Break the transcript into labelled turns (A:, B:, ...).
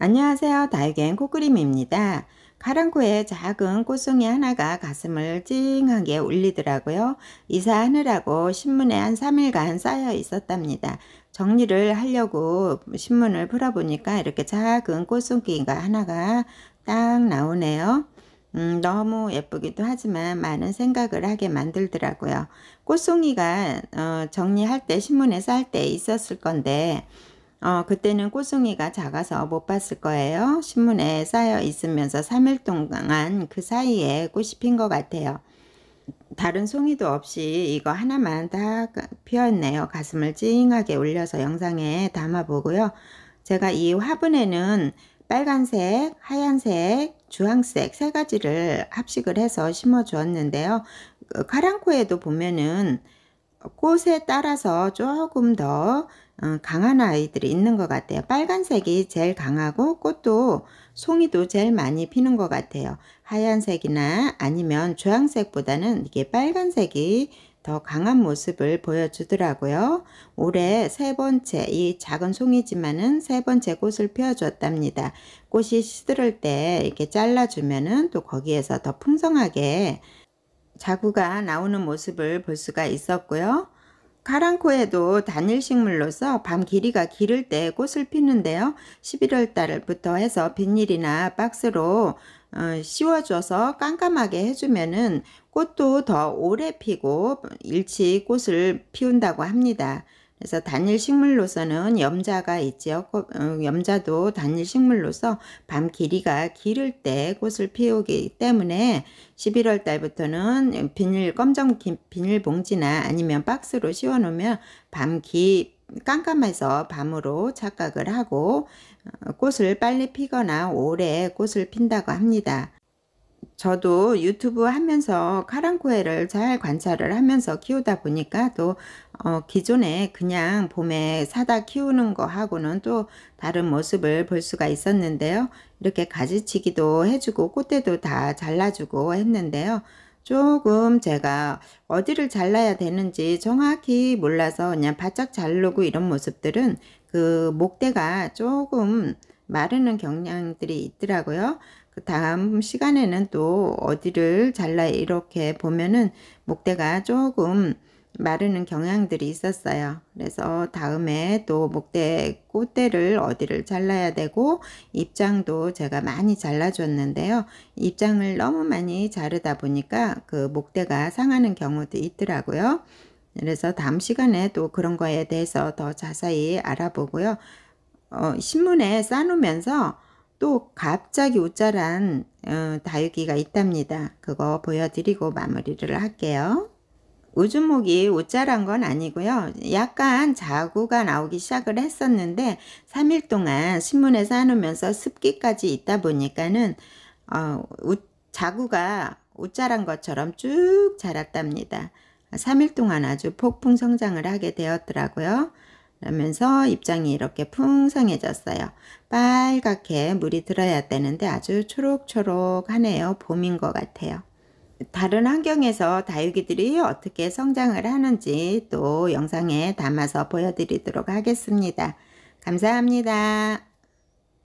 A: 안녕하세요. 달걀 코그림입니다. 카랑코의 작은 꽃송이 하나가 가슴을 찡하게 울리더라고요. 이사하느라고 신문에 한 3일간 쌓여 있었답니다. 정리를 하려고 신문을 풀어보니까 이렇게 작은 꽃송이가 하나가 딱 나오네요. 음, 너무 예쁘기도 하지만 많은 생각을 하게 만들더라고요. 꽃송이가 어, 정리할 때 신문에 쌓쌀때 있었을 건데 어, 그때는 꽃송이가 작아서 못 봤을 거예요. 신문에 쌓여 있으면서 3일 동안 그 사이에 꽃이 핀 것 같아요. 다른 송이도 없이 이거 하나만 딱 피었네요. 가슴을 찡하게 올려서 영상에 담아보고요. 제가 이 화분에는 빨간색, 하얀색, 주황색 세 가지를 합식을 해서 심어 주었는데요. 그 카랑코에도 보면은 꽃에 따라서 조금 더 어, 강한 아이들이 있는 것 같아요. 빨간색이 제일 강하고 꽃도 송이도 제일 많이 피는 것 같아요. 하얀색이나 아니면 주황색보다는 이게 빨간색이 더 강한 모습을 보여주더라고요. 올해 세 번째 이 작은 송이지만은 세 번째 꽃을 피워줬답니다. 꽃이 시들을 때 이렇게 잘라주면은 또 거기에서 더 풍성하게 자구가 나오는 모습을 볼 수가 있었고요. 카랑코에도 단일 식물로서 밤 길이가 길을 때 꽃을 피는데요. 11월 달부터 해서 빗일이나 박스로 어, 씌워줘서 깜깜하게 해주면은 꽃도 더 오래 피고 일찍 꽃을 피운다고 합니다. 그래서 단일 식물로서는 염자가 있지요. 어, 염자도 단일 식물로서 밤 길이가 길을 때 꽃을 피우기 때문에 11월 달부터는 비닐 검정 비닐 봉지나 아니면 박스로 씌워 놓으면 밤기 깜깜해서 밤으로 착각을 하고 어, 꽃을 빨리 피거나 오래 꽃을 핀다고 합니다. 저도 유튜브 하면서 카랑코에를 잘 관찰을 하면서 키우다 보니까 또 어, 기존에 그냥 봄에 사다 키우는 거하고는 또 다른 모습을 볼 수가 있었는데요. 이렇게 가지치기도 해주고 꽃대도 다 잘라주고 했는데요. 조금 제가 어디를 잘라야 되는지 정확히 몰라서 그냥 바짝 자르고 이런 모습들은 그 목대가 조금 마르는 경향들이 있더라고요. 그 다음 시간에는 또 어디를 잘라 이렇게 보면은 목대가 조금 마르는 경향들이 있었어요. 그래서 다음에 또 목대 꽃대를 어디를 잘라야 되고 입장도 제가 많이 잘라줬는데요. 입장을 너무 많이 자르다 보니까 그 목대가 상하는 경우도 있더라고요. 그래서 다음 시간에 또 그런 거에 대해서 더 자세히 알아보고요. 어, 신문에 싸놓으면서 또 갑자기 옷자란 어, 다육이가 있답니다. 그거 보여드리고 마무리를 할게요. 우주목이 옷자란 건 아니고요. 약간 자구가 나오기 시작을 했었는데 3일 동안 신문에 사놓으면서 습기까지 있다 보니까는 어, 옷, 자구가 옷자란 것처럼 쭉 자랐답니다. 3일 동안 아주 폭풍 성장을 하게 되었더라고요. 라면서 입장이 이렇게 풍성해졌어요. 빨갛게 물이 들어야 되는데 아주 초록초록하네요. 봄인 것 같아요. 다른 환경에서 다육이들이 어떻게 성장을 하는지 또 영상에 담아서 보여드리도록 하겠습니다. 감사합니다.